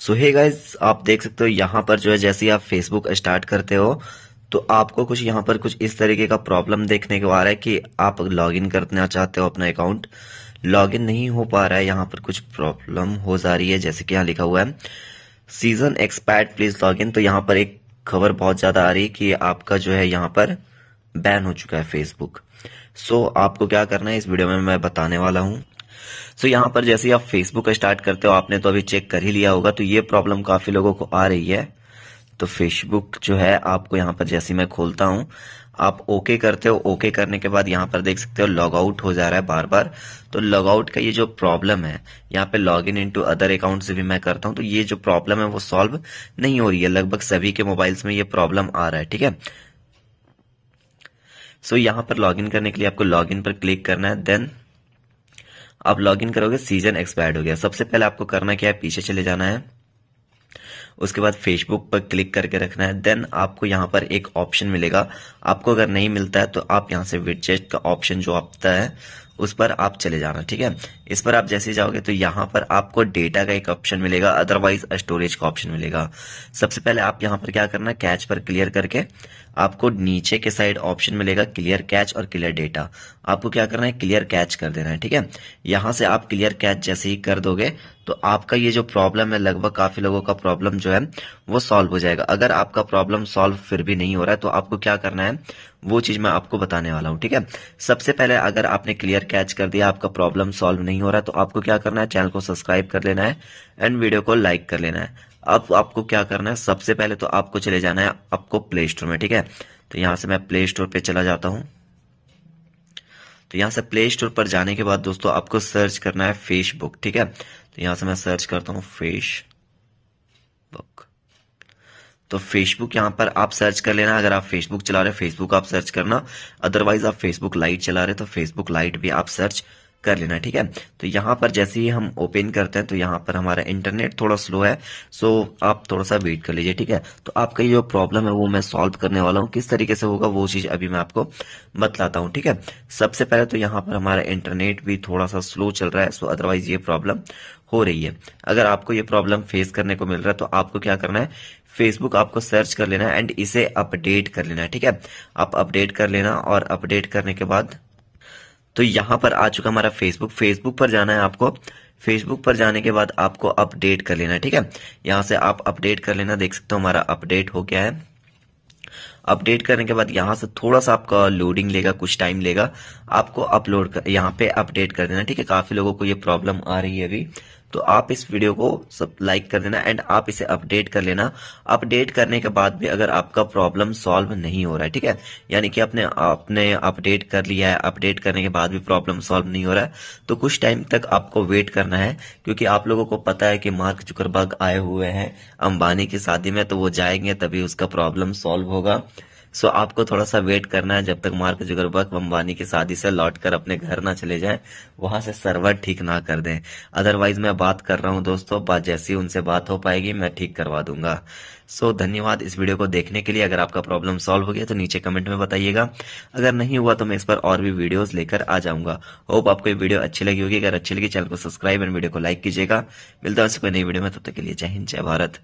सो hey guys आप देख सकते हो यहाँ पर जो है जैसे ही आप फेसबुक स्टार्ट करते हो तो आपको कुछ यहाँ पर कुछ इस तरीके का प्रॉब्लम देखने को आ रहा है कि आप लॉगिन करना चाहते हो अपना अकाउंट लॉगिन नहीं हो पा रहा है यहाँ पर कुछ प्रॉब्लम हो जा रही है जैसे कि यहाँ लिखा हुआ है सीजन एक्सपायर्ड प्लीज लॉगिन तो यहाँ पर एक खबर बहुत ज़्यादा आ रही है कि आपका जो है यहाँ पर बैन हो चुका है फेसबुक सो so, आपको क्या करना है इस वीडियो में मैं बताने वाला हूँ सो so, यहाँ पर जैसे आप फेसबुक स्टार्ट करते हो आपने तो अभी चेक कर ही लिया होगा तो ये प्रॉब्लम काफी लोगों को आ रही है तो फेसबुक जो है आपको यहाँ पर जैसे मैं खोलता हूँ आप ओके करते हो ओके करने के बाद यहाँ पर देख सकते हो लॉग आउट हो जा रहा है बार बार तो लॉग आउट का ये जो प्रॉब्लम है यहाँ पे log in into other account से भी मैं करता हूँ तो ये जो प्रॉब्लम है वो सॉल्व नहीं हो रही है लगभग सभी के मोबाइल्स में ये प्रॉब्लम आ रहा है ठीक है सो so, यहाँ पर इन करने के लिए आपको इन पर क्लिक करना है देन आप लॉगिन करोगे सीजन एक्सपायर्ड हो गया सबसे पहले आपको करना क्या है पीछे चले जाना है उसके बाद फेसबुक पर क्लिक करके रखना है देन आपको यहाँ पर एक ऑप्शन मिलेगा आपको अगर नहीं मिलता है तो आप यहाँ से विडजेट का ऑप्शन जो आपता है उस पर आप चले जाना ठीक है इस पर आप जैसे जाओगे तो यहाँ पर आपको डेटा का एक ऑप्शन मिलेगा अदरवाइज स्टोरेज का ऑप्शन मिलेगा सबसे पहले आप यहाँ पर क्या करना कैच पर क्लियर करके आपको नीचे के साइड ऑप्शन मिलेगा क्लियर कैच और क्लियर डेटा आपको क्या करना है क्लियर कैच कर देना है ठीक है यहां से आप क्लियर कैच जैसे ही कर दोगे तो आपका ये जो प्रॉब्लम है लगभग काफी लोगों का प्रॉब्लम जो है वो सॉल्व हो जाएगा अगर आपका प्रॉब्लम सॉल्व फिर भी नहीं हो रहा है तो आपको क्या करना है वो चीज मैं आपको बताने वाला हूँ ठीक है सबसे पहले अगर आपने क्लियर कैच कर दिया आपका प्रॉब्लम सॉल्व नहीं हो रहा तो आपको क्या करना है चैनल को सब्सक्राइब कर लेना है एंड वीडियो को लाइक कर लेना है अब आपको क्या करना है सबसे पहले तो आपको चले जाना है आपको प्ले स्टोर में ठीक है तो यहां से मैं प्ले स्टोर पे चला जाता हूँ तो यहाँ से प्ले स्टोर पर जाने के बाद दोस्तों आपको सर्च करना है फेसबुक ठीक है तो यहाँ से मैं सर्च करता हूँ फेसबुक तो फेसबुक यहाँ पर आप सर्च कर लेना अगर आप फेसबुक चला रहे फेसबुक आप सर्च करना अदरवाइज आप फेसबुक लाइट चला रहे तो फेसबुक लाइट भी आप सर्च कर लेना ठीक है तो यहां पर जैसे ही हम ओपन करते हैं तो यहां पर हमारा इंटरनेट थोड़ा स्लो है सो आप थोड़ा सा वेट कर लीजिए ठीक है तो आपका जो प्रॉब्लम है वो मैं सॉल्व करने वाला हूँ किस तरीके से होगा वो चीज़ अभी मैं आपको बतलाता हूं ठीक है सबसे पहले तो यहां पर हमारा इंटरनेट भी थोड़ा सा स्लो चल रहा है सो अदरवाइज ये प्रॉब्लम हो रही है अगर आपको ये प्रॉब्लम फेस करने को मिल रहा है तो आपको क्या करना है फेसबुक आपको सर्च कर लेना है एंड इसे अपडेट कर लेना है ठीक है आप अपडेट कर लेना और अपडेट करने के बाद तो यहां पर आ चुका हमारा फेसबुक फेसबुक पर जाना है आपको फेसबुक पर जाने के बाद आपको अपडेट कर लेना ठीक है यहां से आप अपडेट कर लेना देख सकते हो हमारा अपडेट हो गया है अपडेट करने के बाद यहां से थोड़ा सा आपका लोडिंग लेगा कुछ टाइम लेगा आपको अपलोड कर यहाँ पे अपडेट कर देना ठीक है काफी लोगों को ये प्रॉब्लम आ रही है अभी तो आप इस वीडियो को सब लाइक कर देना एंड आप इसे अपडेट कर लेना अपडेट करने के बाद भी अगर आपका प्रॉब्लम सॉल्व नहीं हो रहा है ठीक है यानी कि आपने आपने अपडेट कर लिया है अपडेट करने के बाद भी प्रॉब्लम सॉल्व नहीं हो रहा है तो कुछ टाइम तक आपको वेट करना है क्योंकि आप लोगों को पता है कि मार्क चुकरबाग आए हुए हैं अंबानी की शादी में तो वो जाएंगे तभी उसका प्रॉब्लम सॉल्व होगा सो आपको थोड़ा सा वेट करना है जब तक मार्क जुगरबर्ग अंबानी की शादी से लौटकर अपने घर ना चले जाए वहां से सर्वर ठीक ना कर दें अदरवाइज मैं बात कर रहा हूं दोस्तों बात जैसी उनसे बात हो पाएगी मैं ठीक करवा दूंगा सो so, धन्यवाद इस वीडियो को देखने के लिए अगर आपका प्रॉब्लम सॉल्व हो गया तो नीचे कमेंट में बताइएगा अगर नहीं हुआ तो मैं इस पर और भी वीडियोस लेकर आ जाऊंगा होप आपको ये वीडियो अच्छी लगी होगी अगर अच्छी लगी चैनल को सब्सक्राइब एंड वीडियो को लाइक कीजिएगा मिलता है उसको नई वीडियो में तब तक के लिए जय हिंद जय भारत